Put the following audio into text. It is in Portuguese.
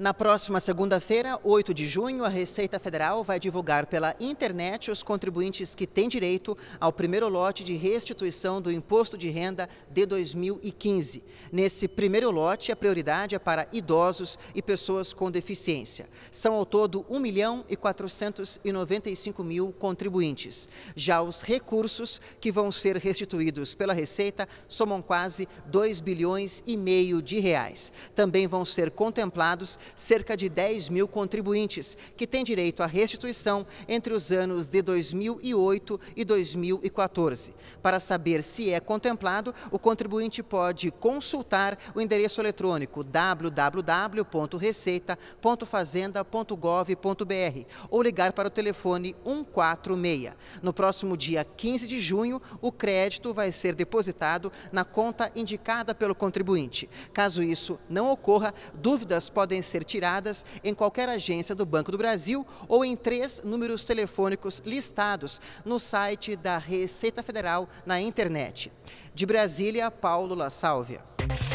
Na próxima segunda-feira, 8 de junho, a Receita Federal vai divulgar pela internet os contribuintes que têm direito ao primeiro lote de restituição do imposto de renda de 2015. Nesse primeiro lote, a prioridade é para idosos e pessoas com deficiência. São ao todo 1 milhão e 495 mil contribuintes. Já os recursos que vão ser restituídos pela Receita somam quase 2 bilhões e meio de reais. Também vão ser contemplados cerca de 10 mil contribuintes, que têm direito à restituição entre os anos de 2008 e 2014. Para saber se é contemplado, o contribuinte pode consultar o endereço eletrônico www.receita.fazenda.gov.br ou ligar para o telefone 146. No próximo dia 15 de junho, o crédito vai ser depositado na conta indicada pelo contribuinte. Caso isso não ocorra, dúvidas podem ser ser tiradas em qualquer agência do Banco do Brasil ou em três números telefônicos listados no site da Receita Federal na internet. De Brasília, Paulo La Sálvia.